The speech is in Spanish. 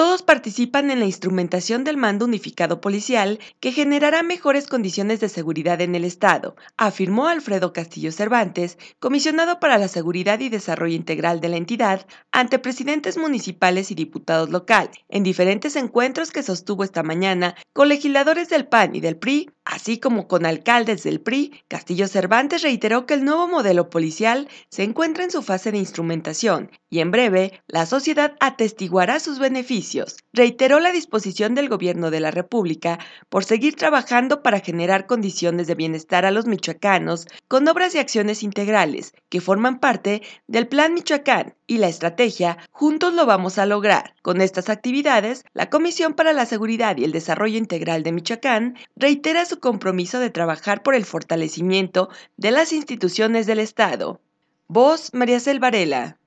Todos participan en la instrumentación del mando unificado policial que generará mejores condiciones de seguridad en el Estado, afirmó Alfredo Castillo Cervantes, comisionado para la Seguridad y Desarrollo Integral de la entidad, ante presidentes municipales y diputados locales. En diferentes encuentros que sostuvo esta mañana con legisladores del PAN y del PRI, así como con alcaldes del PRI, Castillo Cervantes reiteró que el nuevo modelo policial se encuentra en su fase de instrumentación y en breve la sociedad atestiguará sus beneficios. Reiteró la disposición del gobierno de la República por seguir trabajando para generar condiciones de bienestar a los michoacanos con obras y acciones integrales que forman parte del Plan Michoacán y la estrategia juntos lo vamos a lograr. Con estas actividades, la Comisión para la Seguridad y el Desarrollo Integral de Michoacán reitera su compromiso de trabajar por el fortalecimiento de las instituciones del Estado. Voz María Varela.